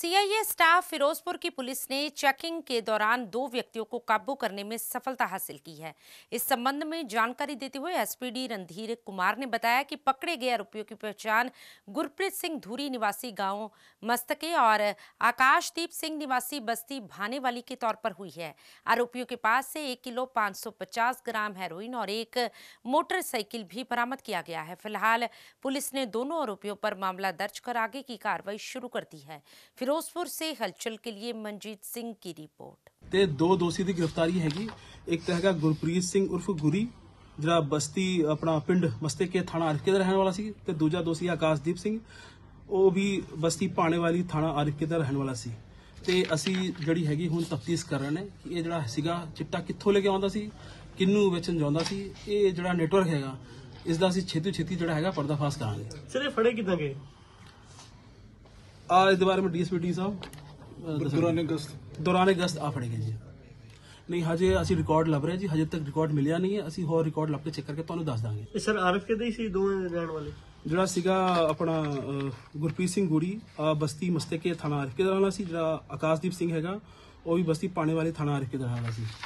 CIA staff Firozpur की police ने checking के दौरान दो व्यक्तियों को काबू करने में सफलता हासिल की है इस संबंध में जानकारी देते हुए एसपीडी रणधीर कुमार ने बताया कि पकड़े गए आरोपियों की पहचान गुरप्रीत सिंह धूरी निवासी गांव मस्तके और आकाशदीप सिंह निवासी बस्ती भाने वाली के तौर पर हुई है आरोपियों के पास से एक किलो पाँच ग्राम हेरोइन और एक मोटरसाइकिल भी बरामद किया गया है फिलहाल पुलिस ने दोनों आरोपियों पर मामला दर्ज कर आगे की कार्रवाई शुरू कर दी है ਫਿਰੋਜ਼ਪੁਰ ਸੇ ਹਲਚਲ ਕੇ लिए ਮਨਜੀਤ ਸਿੰਘ की ਰਿਪੋਰਟ ਤੇ ਦੋ ਦੋਸ਼ੀ ਦੀ ਗ੍ਰਿਫਤਾਰੀ ਹੈਗੀ ਇੱਕ ਤਾਂ ਹੈਗਾ ਗੁਰਪ੍ਰੀਤ ਸਿੰਘ ਉਰਫ ਗੁਰੀ ਜਿਹੜਾ ਬਸਤੀ ਆਪਣਾ ਪਿੰਡ ਮਸਤੇ ਕੇ ਥਾਣਾ ਅਰਕੇ ਦਾ ਰਹਿਣ ਵਾਲਾ ਸੀ ਤੇ ਦੂਜਾ ਦੋਸ਼ੀ ਆਕਾਸ਼ਦੀਪ ਸਿੰਘ ਉਹ ਵੀ ਬਸਤੀ ਪਾਣੇ ਵਾਲੀ ਥਾਣਾ ਅਰਕੇ ਦਾ ਰਹਿਣ ਵਾਲਾ ਸੀ ਤੇ ਅਸੀਂ ਜਿਹੜੀ ਹੈਗੀ ਹੁਣ ਤਫਤੀਸ਼ ਕਰ ਰਹੇ ਨੇ ਕਿ ਇਹ ਜਿਹੜਾ ਸੀਗਾ ਚਿੱਟਾ ਕਿੱਥੋਂ ਲੈ ਕੇ ਆਉਂਦਾ ਸੀ ਕਿੰਨੂੰ ਵੇਚਣ ਜਾਂਦਾ ਸੀ ਇਹ ਜਿਹੜਾ ਨੈਟਵਰਕ ਹੈਗਾ ਇਸ ਦਾ ਅਸੀਂ ਛੇਤੀ ਛੇਤੀ ਜਿਹੜਾ ਹੈਗਾ ਪਰਦਾਫਾਸ਼ ਕਰਾਂਗੇ ਸਿਰੇ ਫੜੇ ਕਿਦਾਂ ਗਏ ਆ ਇਸ ਬਾਰੇ ਮੈਂ ਡੀਐਸਪੀ ਸਾਹਿਬ ਦੌਰਾਨ ਗਸਤ ਦੌਰਾਨ ਗਸਤ ਆ ਫੜੇਗੇ ਜੀ ਨਹੀਂ ਹਜੇ ਅਸੀਂ ਰਿਕਾਰਡ ਲੱਭ ਰਹੇ ਜੀ ਹਜੇ ਤੱਕ ਰਿਕਾਰਡ ਮਿਲਿਆ ਨਹੀਂ ਹੈ ਅਸੀਂ ਹੋਰ ਰਿਕਾਰਡ ਲੱਭ ਕੇ ਚੈੱਕ ਕਰਕੇ ਤੁਹਾਨੂੰ ਦੱਸ ਦਾਂਗੇ ਇਹ ਸਰ ਆਰਫ ਦੇ ਹੀ ਸੀ ਦੋਵੇਂ ਰਹਿਣ ਵਾਲੇ ਜਿਹੜਾ ਸੀਗਾ ਆਪਣਾ ਗੁਰਪ੍ਰੀਤ ਸਿੰਘ ਆ ਬਸਤੀ ਮਸਤੇਕੇ ਥਾਣਾ ਆਰਕੇ ਦਾ ਵਾਲਾ ਸੀ ਜਿਹੜਾ ਆਕਾਸ਼ਦੀਪ ਸਿੰਘ ਹੈਗਾ ਉਹ ਵੀ ਬਸਤੀ ਪਾਣੇ ਵਾਲੇ ਥਾਣਾ ਆਰਕੇ ਦਾ ਵਾਲਾ ਸੀ